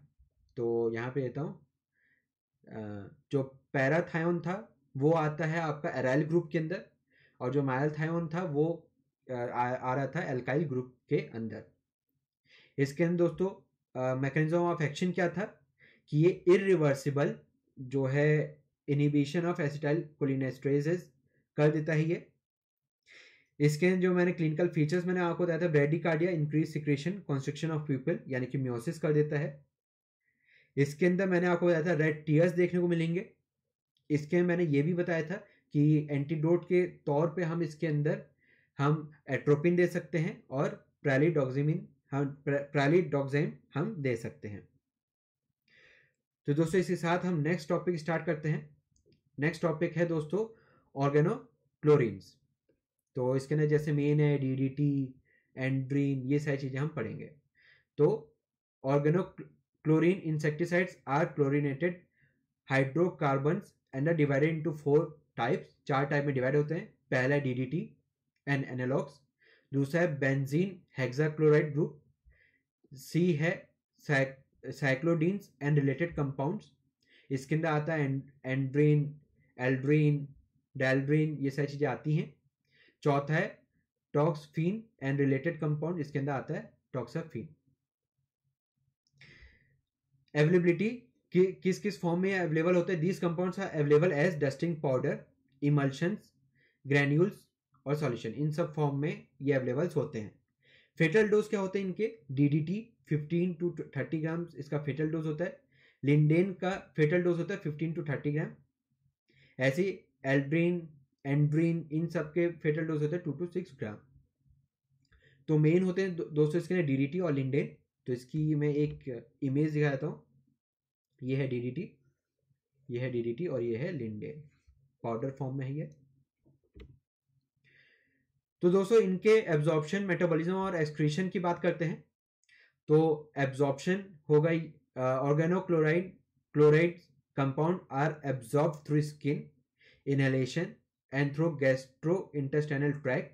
S1: तो यहाँ पे लेता हूँ जो पैराथायोन था वो आता है आपका एराइल ग्रुप के अंदर और जो माइलथायोन था वो आ, रहा था एल्काइल ग्रुप के अंदर इसके अंदर दोस्तों मैकेनिज्म ऑफ एक्शन क्या था कि ये इरिवर्सिबल जो है इनिबिशन ऑफ एसिटाइल कोलिनेस्ट्रेज कर देता है ये इसके अंदर जो मैंने क्लिनिकल फीचर्स मैंने आपको बताया था bradycardia increase secretion constriction of pupil यानी कि म्योसिस कर देता है इसके अंदर मैंने आपको बताया था रेड टीयर्स देखने को मिलेंगे इसके मैंने ये भी बताया था कि एंटीडोट के तौर पे हम इसके अंदर हम एट्रोपिन दे सकते हैं और प्रैलीडॉक्सिमिन हम प्रैलीडॉक्साइम हम दे सकते हैं तो दोस्तों इसके साथ हम नेक्स्ट टॉपिक स्टार्ट करते हैं नेक्स्ट टॉपिक है दोस्तों ऑर्गेनो क्लोरिन्स तो इसके अंदर जैसे मेन है डी डी टी एंड्रीन ये सारी चीज़ें हम पढ़ेंगे तो organo Chlorine insecticides are chlorinated hydrocarbon and are divided into four types चार टाइप में डिवाइड होते हैं पहला है D D T and analogues दूसरा है बेंजीन हेक्साक्लोराइड ग्रुप सी है साइक्लोडीन्स एंड रिलेटेड कंपाउंड्स इसके अंदर आता है एंड्रीन एल्ड्रीन डेल्ड्रीन ये सारी चीज़ें आती हैं चौथा है टॉक्सफीन एंड रिलेटेड कंपाउंड इसके अंदर आता है टॉक्साफीन अवेलेबिलिटी कि, किस किस फॉर्म में अवेलेबल होते हैं these compound available as dusting powder emulsions granules और सॉल्यूशन इन सब फॉर्म में ये अवेलेबल्स होते हैं फेटल डोज क्या होते हैं इनके डीडीटी 15 टू 30 ग्राम इसका फेटल डोज होता है लिंडेन का फेटल डोज होता है 15 टू 30 ग्राम ऐसे एल्ड्रीन एंड्रीन इन सब के फेटल डोज होते हैं टू टू सिक्स ग्राम तो मेन होते हैं दो, दोस्तों इसके लिए डीडीटी और लिंडेन तो इसकी मैं एक इमेज दिखा देता हूँ ये है डी ये है डी और ये है लिंडे पाउडर फॉर्म में है ये तो दोस्तों इनके एब्जॉर्प्शन मेटाबॉलिज्म और एक्सक्रीशन की बात करते हैं तो एब्जॉर्प्शन होगा organochloride chloride compound are absorb through skin inhalation and gastro gastrointestinal tract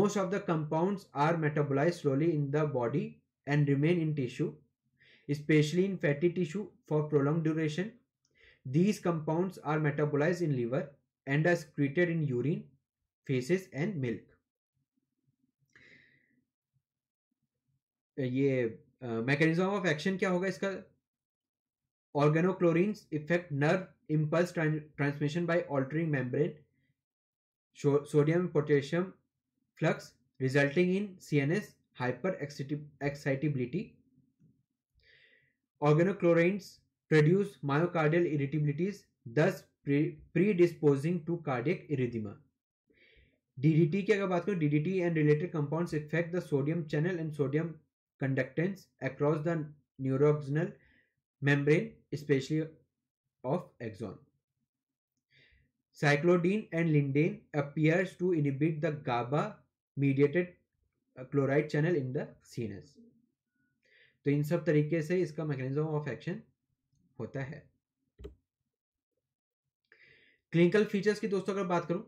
S1: most of the compounds are metabolise slowly in the body and remain in tissue, especially in fatty tissue for prolonged duration. These compounds are metabolized in liver and are secreted in urine, feces and milk. Uh, ये uh, mechanism of action क्या होगा इसका organochlorines effect nerve impulse transmission by altering membrane sodium potassium flux resulting in CNS hyperexcitability organochlorines produce myocardial irritabilities thus predisposing to cardiac arrhythmia DDT की अगर बात करें DDT and related compounds effect the sodium channel and sodium conductance across the neuronal membrane specially of axon cyclodiene and lindane appears to inhibit the GABA mediated chloride channel in the CNS तो इन सब तरीके से इसका mechanism of action होता है clinical features की दोस्तों अगर बात करूं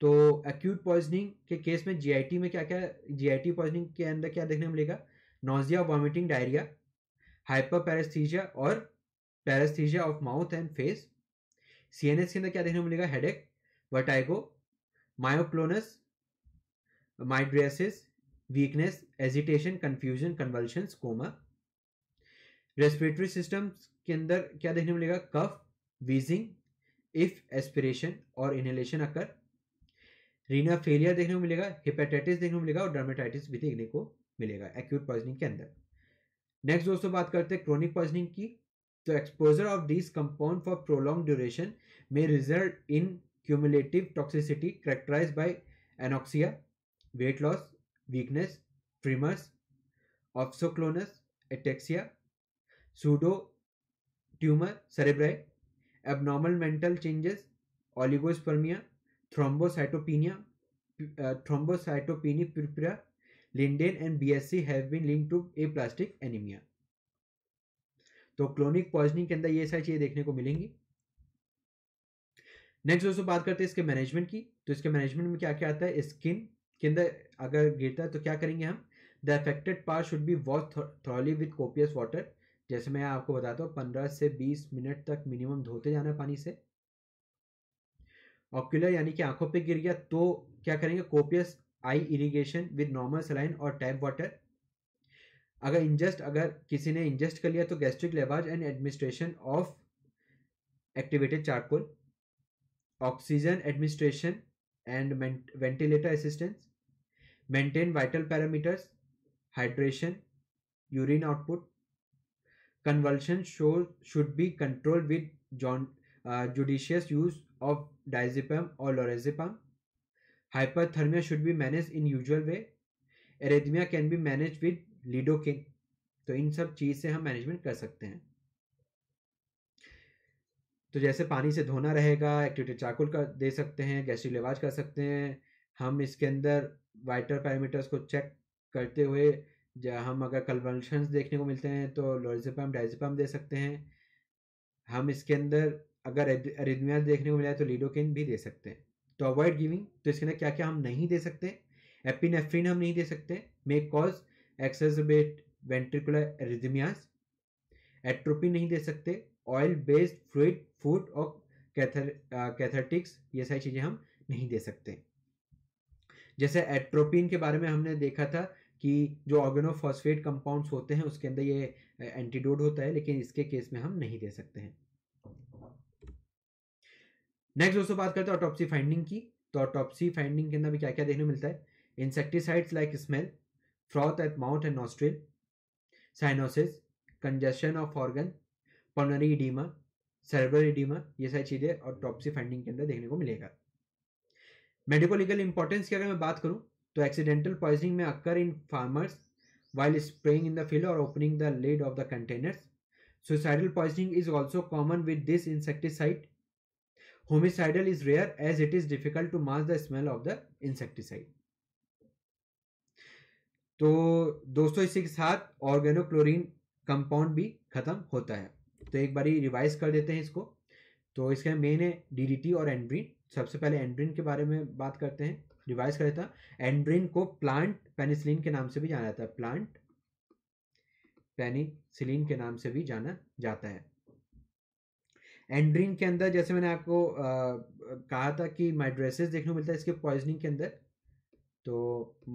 S1: तो एक्यूट पॉइजनिंग के केस में जीआईटी में क्या क्या जीआईटी पॉइजनिंग के अंदर क्या देखने को मिलेगा nausea vomiting diarrhoea hyper paraesthesia और paraesthesia of mouth and face CNS के अंदर क्या देखने को मिलेगा headache vertigo myoclonus mydriasis weakness agitation confusion, convulsion coma respiratory system के अंदर क्या देखने मिलेगा कफ वीजिंग इफ एस्पिरेशन और इनहेलेशन अकर रीना फेलियर देखने को मिलेगा हिपेटाइटिस देखने को मिलेगा और डर्मेटाइटिस भी देखने को मिलेगा एक्यूट पॉइजनिंग के अंदर नेक्स्ट दोस्तों बात करते हैं क्रोनिक पॉइजनिंग की तो exposure of this compound for prolong duration में result in cumulative toxicity characterise by anoxia weight loss weakness, tremors, oxoclonus, ataxia, pseudo tumor, cerebri, abnormal mental changes, oligospermia, thrombocytopenia, uh, thrombocytopenia purpura, Linden and BSC have been linked to aplastic anemia. तो chronic poisoning के अंदर ये सारी चीजें देखने को मिलेंगी next दोस्तों बात करते हैं इसके मैनेजमेंट की तो इसके मैनेजमेंट में क्या क्या आता है स्किन के अंदर अगर गिरता है तो क्या करेंगे हम the affected part should be wash thoroughly with copious water जैसे मैं आपको बताता हूँ पंद्रह से बीस मिनट तक मिनिमम धोते जाना पानी से ऑक्यूलर यानी कि आंखों पे गिर गया तो क्या करेंगे copious eye irrigation with normal saline और टैप वाटर अगर इंजस्ट अगर किसी ने इंजस्ट कर लिया तो gastric lavage and administration of activated charcoal oxygen administration and ventilator assistance maintain vital parameters hydration urine output convulsions should be control with John judicious use of diazepam और lorazepam hyperthermia should be manage in usual way arrhythmia can be manage with lidocaine तो इन सब चीज से हम management कर सकते हैं तो जैसे पानी से धोना रहेगा एक्टिविटी चाकुल का दे सकते हैं गैस्ट्रिक लिवाज कर सकते हैं हम इसके अंदर वाइटर पैरामीटर्स को चेक करते हुए हम अगर कन्वर्शंस देखने को मिलते हैं तो लोरिजपम डाइजपम दे सकते हैं हम इसके अंदर अगर अरिदमिया देखने को मिला है तो लीडोकिन भी दे सकते हैं तो अवॉइड गिविंग तो इसके अंदर क्या क्या हम नहीं दे सकते एपिनेफ्रिन हम नहीं दे सकते may cause exaggerate ventricular arrhythmias atropine नहीं दे सकते ऑयल बेस्ड फ्लूड फूड और कैथर कैथेटिक्स ये सारी चीज़ें हम नहीं दे सकते जैसे एट्रोपिन के बारे में हमने देखा था कि जो ऑर्गेनोफॉस्फेट कंपाउंड्स होते हैं उसके अंदर ये एंटीडोड होता है लेकिन इसके केस में हम नहीं दे सकते हैं नेक्स्ट दोस्तों बात करते हैं ऑटोपसी फाइंडिंग की तो ऑटोपसी फाइंडिंग के अंदर भी क्या क्या देखने मिलता है insecticides like smell froth at mouth and nostril cyanosis congestion of organ pulmonary oedema cerebral oedema ये सारी चीज़ें ऑटोप्सी फाइंडिंग के अंदर देखने को मिलेगा मेडिको लीगल इंपॉर्टेंस की अगर मैं बात करूँ तो एक्सीडेंटल पॉइजनिंग में occur in farmers while spraying in the field और opening the lid of the containers suicidal poisoning is also common with this insecticide homicidal is rare as it is difficult to mask the smell of the insecticide तो दोस्तों इसी के साथ organochlorine compound भी खत्म होता है तो एक बार रिवाइज कर देते हैं इसको तो इसका मेन है डी डी टी और एंड्रीन सबसे पहले एंड्रिन के बारे में बात करते हैं रिवाइज करें था एंड्रिन को प्लांट पेनिसिलिन के नाम से भी जाना जाता है प्लांट पेनिसिलिन के नाम से भी जाना जाता है एंड्रीन के अंदर जैसे मैंने आपको आ, कहा था कि माइड्रेसिस देखने को मिलता है इसके पॉइजनिंग के अंदर तो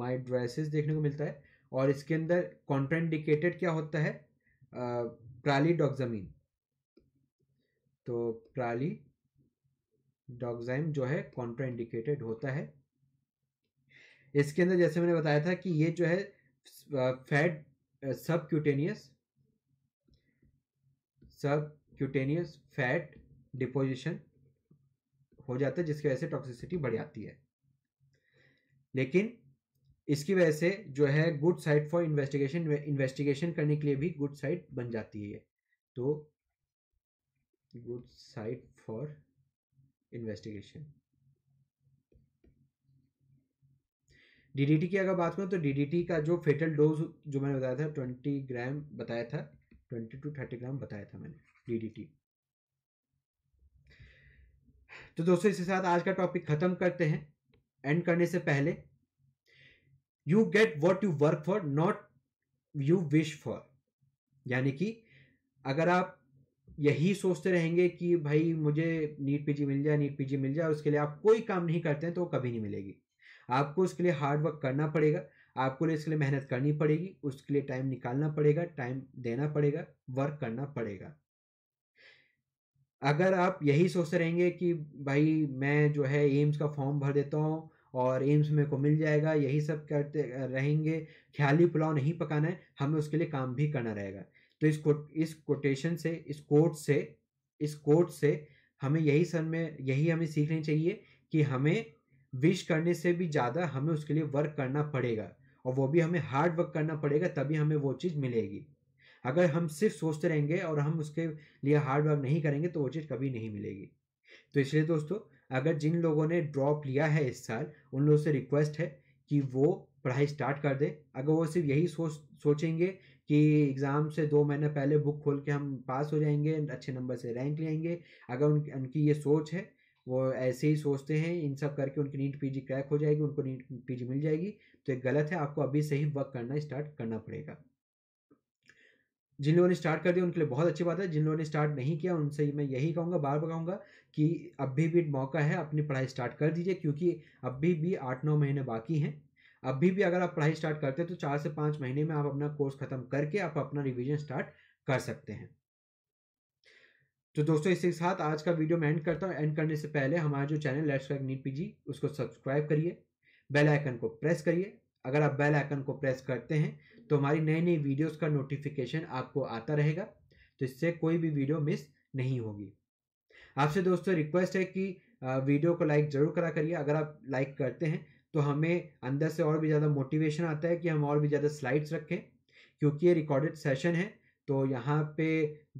S1: माइड्रेसिस देखने को मिलता है और इसके अंदर कॉन्ट्रेंडिकेटेड क्या होता है प्रालीडोक्सामीन तो प्राली डॉक्साइम जो है कॉन्ट्रा इंडिकेटेड होता है इसके अंदर जैसे मैंने बताया था कि ये जो है फैट सब क्यूटेनियस सब क्यूटेनियस फैट डिपोजिशन हो जाता है जिसकी वजह से टॉक्सिसिटी बढ़ जाती है लेकिन इसकी वजह से जो है good site for investigation investigation करने के लिए भी गुड साइट बन जाती है तो good site for investigation DDT की अगर बात करूं तो डीडीटी का जो फेटल डोज जो मैंने बताया था ट्वेंटी ग्राम बताया था ट्वेंटी टू थर्टी ग्राम बताया था मैंने डीडीटी तो दोस्तों इसके साथ आज का टॉपिक खत्म करते हैं एंड करने से पहले you get what you work for not you wish for यानी कि अगर आप यही सोचते रहेंगे कि भाई मुझे नीट पीजी मिल जाए नीट पीजी मिल जाए और उसके लिए आप कोई काम नहीं करते हैं तो वो कभी नहीं मिलेगी आपको उसके लिए हार्ड वर्क करना पड़ेगा आपको लिए इसके लिए मेहनत करनी पड़ेगी उसके लिए टाइम निकालना पड़ेगा टाइम देना पड़ेगा वर्क करना पड़ेगा अगर आप यही सोचते रहेंगे कि भाई मैं जो है एम्स का फॉर्म भर देता हूँ और एम्स मेरे को मिल जाएगा यही सब करते रहेंगे ख्याली पुलाव नहीं पकाना है हमें उसके लिए काम भी करना रहेगा तो इस को, इस कोटेशन से इस कोट से इस कोट से हमें यही सन में यही हमें सीखनी चाहिए कि हमें विश करने से भी ज़्यादा हमें उसके लिए वर्क करना पड़ेगा और वो भी हमें हार्ड वर्क करना पड़ेगा तभी हमें वो चीज़ मिलेगी अगर हम सिर्फ सोचते रहेंगे और हम उसके लिए हार्ड वर्क नहीं करेंगे तो वो चीज़ कभी नहीं मिलेगी तो इसलिए दोस्तों अगर जिन लोगों ने ड्रॉप लिया है इस साल उन लोगों से रिक्वेस्ट है कि वो पढ़ाई स्टार्ट कर दें अगर वो सिर्फ यही सोच सोचेंगे कि एग्ज़ाम से दो महीने पहले बुक खोल के हम पास हो जाएंगे अच्छे नंबर से रैंक लेंगे अगर उन, उनकी ये सोच है वो ऐसे ही सोचते हैं इन सब करके उनकी नीट पीजी क्रैक हो जाएगी उनको नीट पीजी मिल जाएगी तो ये गलत है आपको अभी से ही वर्क करना स्टार्ट करना पड़ेगा जिन लोगों ने स्टार्ट कर दिया उनके लिए बहुत अच्छी बात है जिन लोगों ने स्टार्ट नहीं किया उनसे मैं यही कहूँगा बार बार कहूँगा कि अभी भी मौका है अपनी पढ़ाई स्टार्ट कर दीजिए क्योंकि अभी भी आठ नौ महीने बाकी हैं अभी भी अगर आप पढ़ाई स्टार्ट करते हैं तो चार से पाँच महीने में आप अपना कोर्स खत्म करके आप अपना रिविजन स्टार्ट कर सकते हैं तो दोस्तों इसके साथ आज का वीडियो मैं एंड करता हूँ एंड करने से पहले हमारा जो channel let's crack NEET PG उसको सब्सक्राइब करिए बेल आइकन को प्रेस करिए अगर आप बेल आइकन को प्रेस करते हैं तो हमारी नई नई वीडियोस का नोटिफिकेशन आपको आता रहेगा तो इससे कोई भी वीडियो मिस नहीं होगी आपसे दोस्तों रिक्वेस्ट है कि वीडियो को लाइक ज़रूर करा करिए अगर आप लाइक करते हैं तो हमें अंदर से और भी ज़्यादा मोटिवेशन आता है कि हम और भी ज़्यादा स्लाइड्स रखें क्योंकि ये रिकॉर्डेड सेशन है तो यहाँ पे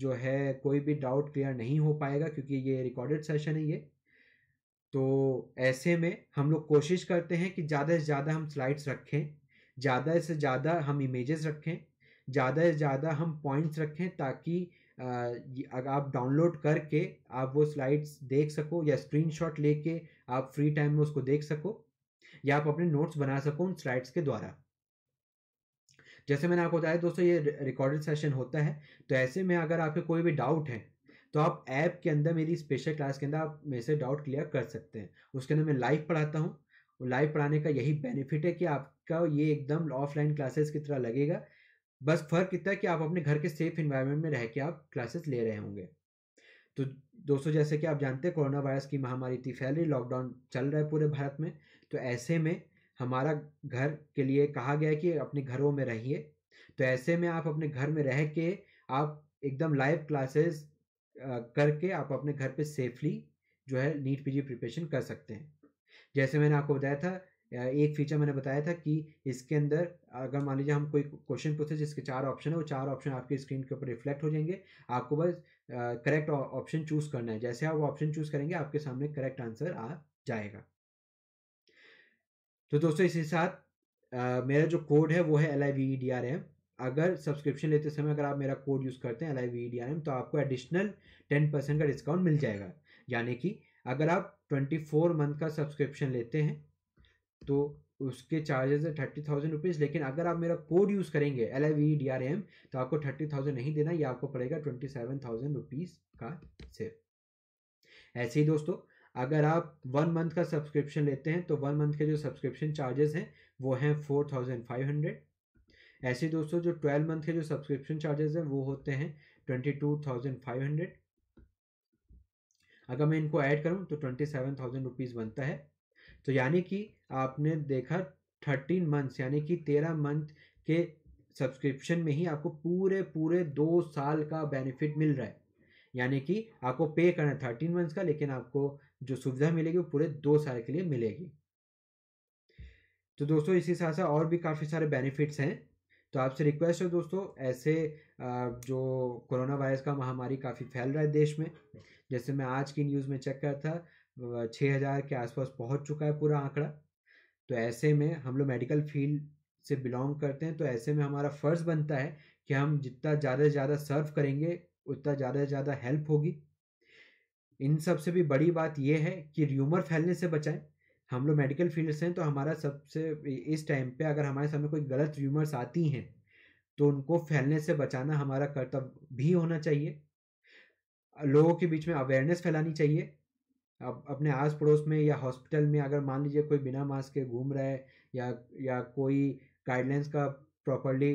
S1: जो है कोई भी डाउट क्लियर नहीं हो पाएगा क्योंकि ये रिकॉर्डेड सेशन है ये तो ऐसे में हम लोग कोशिश करते हैं कि ज़्यादा से ज़्यादा हम स्लाइड्स रखें ज़्यादा से ज़्यादा हम इमेजेस रखें ज़्यादा से ज़्यादा हम पॉइंट्स रखें ताकि अगर आप डाउनलोड करके आप वो स्लाइड्स देख सको या स्क्रीनशॉट लेके आप फ्री टाइम में उसको देख सको या आप अपने नोट्स बना सको उन स्लाइड्स के द्वारा जैसे मैंने आपको बताया दोस्तों ये रिकॉर्डेड सेशन होता है तो ऐसे में अगर आपके कोई भी डाउट है तो आप ऐप के अंदर मेरी स्पेशल क्लास के अंदर आप मेरे से डाउट क्लियर कर सकते हैं उसके अंदर मैं लाइव पढ़ाता हूँ लाइव पढ़ाने का यही बेनिफिट है कि आपका ये एकदम ऑफलाइन क्लासेस की तरह लगेगा बस फर्क इतना है कि आप अपने घर के सेफ इन्वायरमेंट में रह के आप क्लासेस ले रहे होंगे तो दोस्तों जैसे कि आप जानते हैं कोरोना वायरस की महामारी इतनी फैल रही लॉकडाउन चल रहा है पूरे भारत में तो ऐसे में हमारा घर के लिए कहा गया है कि अपने घरों में रहिए तो ऐसे में आप अपने घर में रह के आप एकदम लाइव क्लासेस करके आप अपने घर पे सेफली जो है नीट पीजी प्रिपरेशन कर सकते हैं जैसे मैंने आपको बताया था एक फीचर मैंने बताया था कि इसके अंदर अगर मान लीजिए हम कोई क्वेश्चन पूछे जिसके चार ऑप्शन है वो चार ऑप्शन आपके स्क्रीन के ऊपर रिफ्लेक्ट हो जाएंगे आपको बस करेक्ट ऑप्शन चूज़ करना है जैसे आप ऑप्शन चूज़ करेंगे आपके सामने करेक्ट आंसर आ जाएगा तो दोस्तों इसी साथ मेरा जो कोड है वो है L I V D R M अगर सब्सक्रिप्शन लेते समय अगर आप मेरा कोड यूज़ करते हैं L I V D R M तो आपको एडिशनल टेन परसेंट का डिस्काउंट मिल जाएगा यानी कि अगर आप ट्वेंटी फोर मंथ का सब्सक्रिप्शन लेते हैं तो उसके चार्जेस है थर्टी थाउजेंड रुपीज़ लेकिन अगर आप मेरा कोड यूज़ करेंगे L I V D R M तो आपको थर्टी थाउजेंड नहीं देना ये आपको पड़ेगा ट्वेंटी सेवन थाउजेंड रुपीज़ का सिर्फ ऐसे ही दोस्तों अगर आप वन मंथ का सब्सक्रिप्शन लेते हैं तो वन मंथ के जो सब्सक्रिप्शन चार्जेस हैं वो हैं फोर थाउजेंड फाइव हंड्रेड ऐसे दोस्तों जो ट्वेल्व मंथ के जो सब्सक्रिप्शन चार्जेस हैं वो होते हैं twenty two thousand five hundred अगर मैं इनको ऐड करूं तो ट्वेंटी सेवन थाउजेंड रुपीज़ बनता है तो यानी कि आपने देखा थर्टीन मंथ्स यानी कि तेरह मंथ के सब्सक्रिप्शन में ही आपको पूरे पूरे दो साल का बेनिफिट मिल रहा है यानी कि आपको पे करना है थर्टीन मंथ्स का लेकिन आपको जो सुविधा मिलेगी वो पूरे दो साल के लिए मिलेगी तो दोस्तों इसी साथ साथ और भी काफ़ी सारे बेनिफिट्स हैं तो आपसे रिक्वेस्ट है दोस्तों ऐसे जो कोरोना वायरस का महामारी काफ़ी फैल रहा है देश में जैसे मैं आज की न्यूज़ में चेक करता था छः हज़ार के आसपास पहुंच चुका है पूरा आंकड़ा तो ऐसे में हम लोग मेडिकल फील्ड से बिलोंग करते हैं तो ऐसे में हमारा फ़र्ज़ बनता है कि हम जितना ज़्यादा से ज़्यादा सर्व करेंगे उतना ज़्यादा से ज़्यादा हेल्प होगी इन सबसे भी बड़ी बात यह है कि र्यूमर फैलने से बचाएं हम लोग मेडिकल फील्ड से हैं तो हमारा सबसे इस टाइम पे अगर हमारे सामने कोई गलत र्यूमर्स आती हैं तो उनको फैलने से बचाना हमारा कर्तव्य भी होना चाहिए लोगों के बीच में अवेयरनेस फैलानी चाहिए अब अपने आस पड़ोस में या हॉस्पिटल में अगर मान लीजिए कोई बिना मास्क के घूम रहा है या या कोई गाइडलाइंस का प्रॉपरली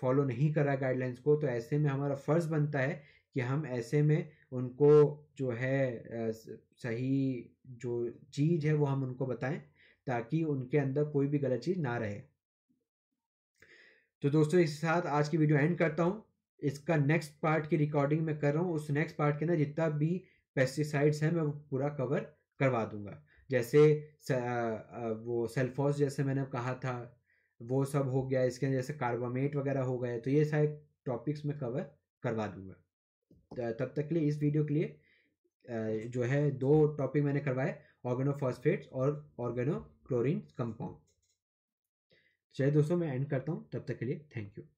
S1: फॉलो नहीं कर है गाइडलाइंस को तो ऐसे में हमारा फ़र्ज़ बनता है कि हम ऐसे में उनको जो है सही जो चीज़ है वो हम उनको बताएं ताकि उनके अंदर कोई भी गलत चीज़ ना रहे तो दोस्तों इसके साथ आज की वीडियो एंड करता हूँ इसका नेक्स्ट पार्ट की रिकॉर्डिंग मैं कर रहा हूँ उस नेक्स्ट पार्ट के अंदर जितना भी पेस्टिसाइड्स हैं मैं वो पूरा कवर करवा दूंगा जैसे वो सेल्फॉस जैसे मैंने कहा था वो सब हो गया इसके अंदर जैसे कार्बामेट वगैरह हो गए तो ये सारे टॉपिक्स मैं कवर करवा दूंगा तब तक के लिए इस वीडियो के लिए जो है दो टॉपिक मैंने करवाए ऑर्गेनोफॉस्फेट्स और ऑर्गेनो क्लोरिन कंपाउंड चलिए दोस्तों मैं एंड करता हूँ तब तक के लिए थैंक यू